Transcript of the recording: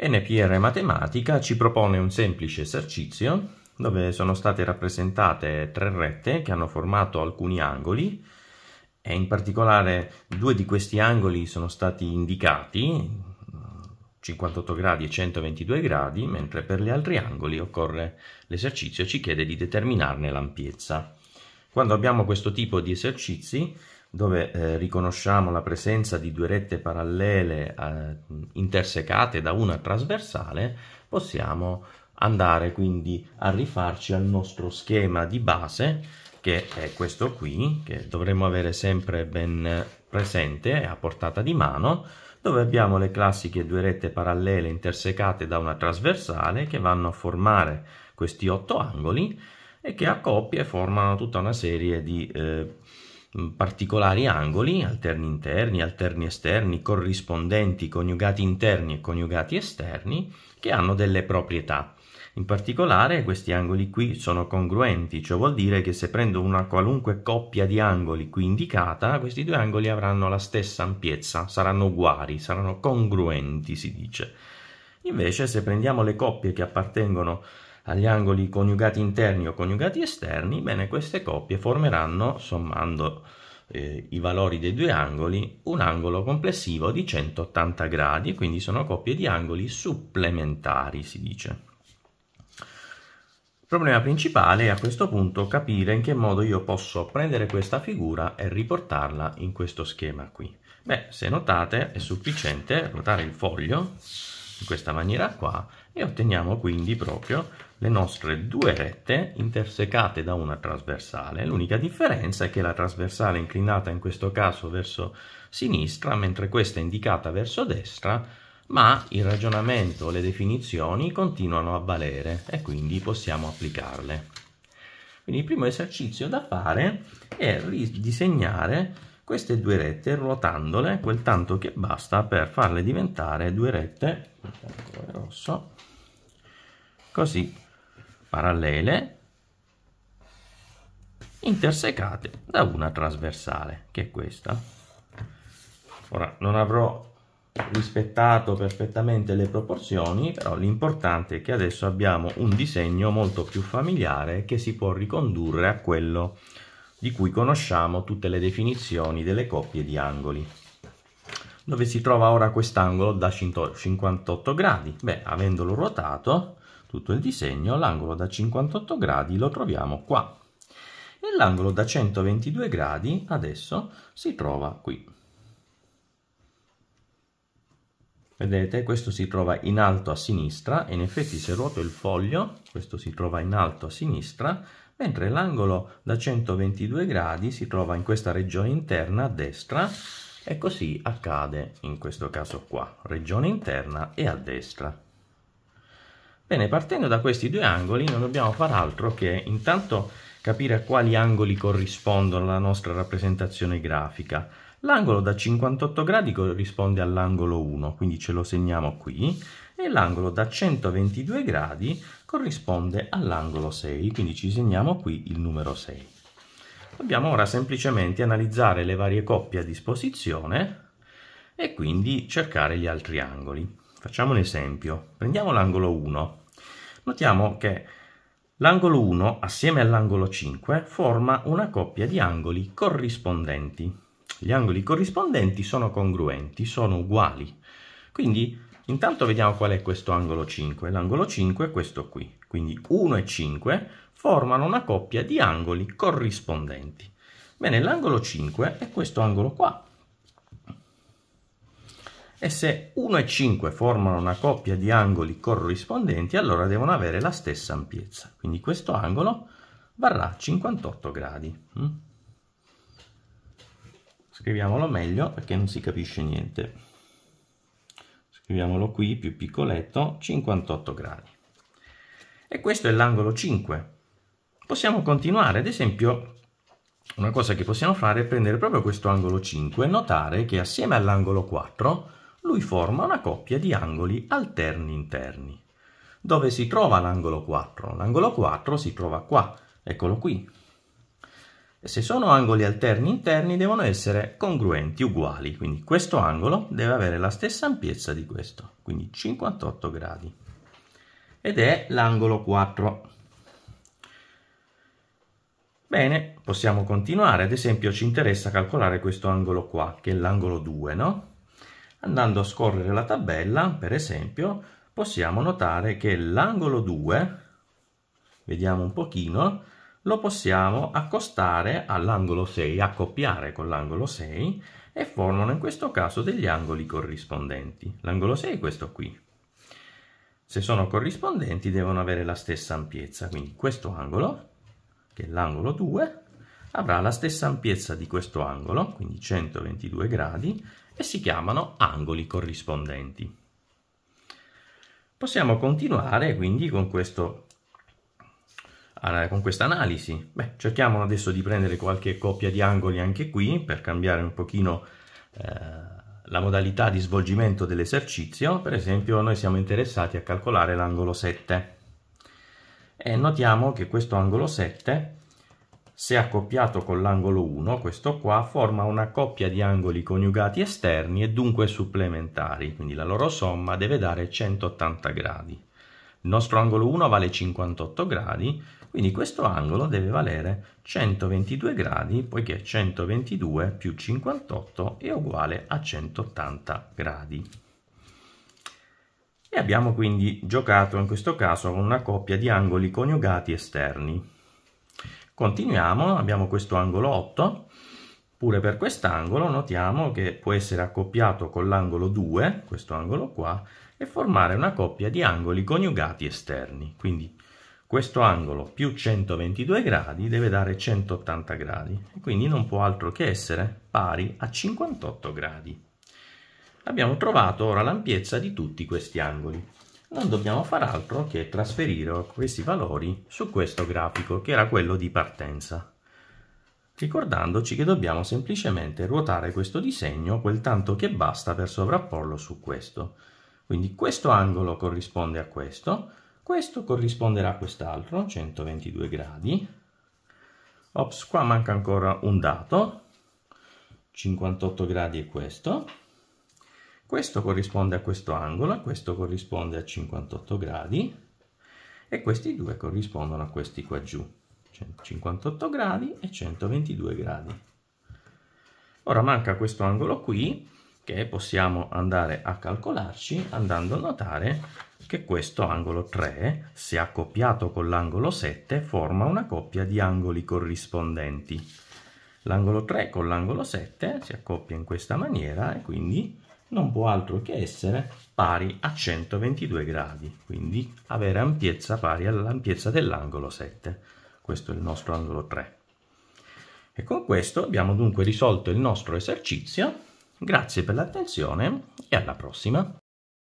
NPR Matematica ci propone un semplice esercizio dove sono state rappresentate tre rette che hanno formato alcuni angoli e in particolare due di questi angoli sono stati indicati 58 gradi e 122 gradi mentre per gli altri angoli occorre l'esercizio ci chiede di determinarne l'ampiezza. Quando abbiamo questo tipo di esercizi dove eh, riconosciamo la presenza di due rette parallele eh, intersecate da una trasversale, possiamo andare quindi a rifarci al nostro schema di base, che è questo qui, che dovremmo avere sempre ben presente a portata di mano, dove abbiamo le classiche due rette parallele intersecate da una trasversale che vanno a formare questi otto angoli e che a coppie formano tutta una serie di... Eh, Mm, particolari angoli, alterni interni, alterni esterni, corrispondenti, coniugati interni e coniugati esterni, che hanno delle proprietà. In particolare questi angoli qui sono congruenti, ciò vuol dire che se prendo una qualunque coppia di angoli qui indicata, questi due angoli avranno la stessa ampiezza, saranno uguali, saranno congruenti si dice. Invece se prendiamo le coppie che appartengono agli angoli coniugati interni o coniugati esterni, bene, queste coppie formeranno, sommando eh, i valori dei due angoli, un angolo complessivo di 180 gradi, quindi sono coppie di angoli supplementari, si dice. Il problema principale è a questo punto capire in che modo io posso prendere questa figura e riportarla in questo schema qui. Beh, se notate è sufficiente ruotare il foglio in questa maniera qua e otteniamo quindi proprio le nostre due rette intersecate da una trasversale. L'unica differenza è che la trasversale è inclinata in questo caso verso sinistra, mentre questa è indicata verso destra, ma il ragionamento, le definizioni continuano a valere e quindi possiamo applicarle. Quindi il primo esercizio da fare è ridisegnare queste due rette ruotandole quel tanto che basta per farle diventare due rette rosso così, parallele, intersecate da una trasversale, che è questa. Ora, non avrò rispettato perfettamente le proporzioni, però l'importante è che adesso abbiamo un disegno molto più familiare che si può ricondurre a quello di cui conosciamo tutte le definizioni delle coppie di angoli. Dove si trova ora quest'angolo da 58 gradi? Beh, avendolo ruotato, tutto il disegno, l'angolo da 58 gradi lo troviamo qua e l'angolo da 122 gradi adesso si trova qui. Vedete, questo si trova in alto a sinistra e in effetti se ruoto il foglio, questo si trova in alto a sinistra, mentre l'angolo da 122 gradi si trova in questa regione interna a destra e così accade in questo caso qua, regione interna e a destra. Bene, partendo da questi due angoli non dobbiamo far altro che intanto capire a quali angoli corrispondono la nostra rappresentazione grafica. L'angolo da 58 gradi corrisponde all'angolo 1, quindi ce lo segniamo qui, e l'angolo da 122 gradi corrisponde all'angolo 6, quindi ci segniamo qui il numero 6. Dobbiamo ora semplicemente analizzare le varie coppie a disposizione e quindi cercare gli altri angoli. Facciamo un esempio. Prendiamo l'angolo 1. Notiamo che l'angolo 1 assieme all'angolo 5 forma una coppia di angoli corrispondenti. Gli angoli corrispondenti sono congruenti, sono uguali. Quindi intanto vediamo qual è questo angolo 5. L'angolo 5 è questo qui. Quindi 1 e 5 formano una coppia di angoli corrispondenti. Bene, l'angolo 5 è questo angolo qua, e se 1 e 5 formano una coppia di angoli corrispondenti allora devono avere la stessa ampiezza. Quindi questo angolo varrà 58 gradi. Mm? Scriviamolo meglio perché non si capisce niente. Scriviamolo qui più piccoletto 58 gradi. E questo è l'angolo 5. Possiamo continuare, ad esempio una cosa che possiamo fare è prendere proprio questo angolo 5 e notare che assieme all'angolo 4 lui forma una coppia di angoli alterni interni. Dove si trova l'angolo 4? L'angolo 4 si trova qua, eccolo qui. se sono angoli alterni interni devono essere congruenti, uguali, quindi questo angolo deve avere la stessa ampiezza di questo, quindi 58 gradi. Ed è l'angolo 4. Bene, possiamo continuare, ad esempio ci interessa calcolare questo angolo qua, che è l'angolo 2, no? Andando a scorrere la tabella, per esempio, possiamo notare che l'angolo 2, vediamo un pochino, lo possiamo accostare all'angolo 6, accoppiare con l'angolo 6 e formano in questo caso degli angoli corrispondenti. L'angolo 6 è questo qui. Se sono corrispondenti devono avere la stessa ampiezza, quindi questo angolo, che è l'angolo 2, avrà la stessa ampiezza di questo angolo, quindi 122 gradi, e si chiamano angoli corrispondenti. Possiamo continuare quindi con questo ah, con questa analisi? Beh, cerchiamo adesso di prendere qualche coppia di angoli anche qui per cambiare un pochino eh, la modalità di svolgimento dell'esercizio. Per esempio noi siamo interessati a calcolare l'angolo 7 e notiamo che questo angolo 7 se accoppiato con l'angolo 1, questo qua forma una coppia di angoli coniugati esterni e dunque supplementari, quindi la loro somma deve dare 180 gradi. Il nostro angolo 1 vale 58 gradi, quindi questo angolo deve valere 122 gradi, poiché 122 più 58 è uguale a 180 gradi. E abbiamo quindi giocato in questo caso con una coppia di angoli coniugati esterni. Continuiamo, abbiamo questo angolo 8, pure per quest'angolo notiamo che può essere accoppiato con l'angolo 2, questo angolo qua, e formare una coppia di angoli coniugati esterni. Quindi questo angolo più 122 gradi deve dare 180 gradi, quindi non può altro che essere pari a 58 gradi. Abbiamo trovato ora l'ampiezza di tutti questi angoli non dobbiamo fare altro che trasferire questi valori su questo grafico che era quello di partenza ricordandoci che dobbiamo semplicemente ruotare questo disegno quel tanto che basta per sovrapporlo su questo. Quindi questo angolo corrisponde a questo, questo corrisponderà a quest'altro, 122 gradi. Ops, qua manca ancora un dato, 58 gradi è questo, questo corrisponde a questo angolo, questo corrisponde a 58 gradi e questi due corrispondono a questi qua giù, 58 cioè, gradi e 122 gradi. Ora manca questo angolo qui che possiamo andare a calcolarci andando a notare che questo angolo 3, se accoppiato con l'angolo 7, forma una coppia di angoli corrispondenti. L'angolo 3 con l'angolo 7 si accoppia in questa maniera e quindi non può altro che essere pari a 122 gradi, quindi avere ampiezza pari all'ampiezza dell'angolo 7. Questo è il nostro angolo 3. E con questo abbiamo dunque risolto il nostro esercizio. Grazie per l'attenzione e alla prossima!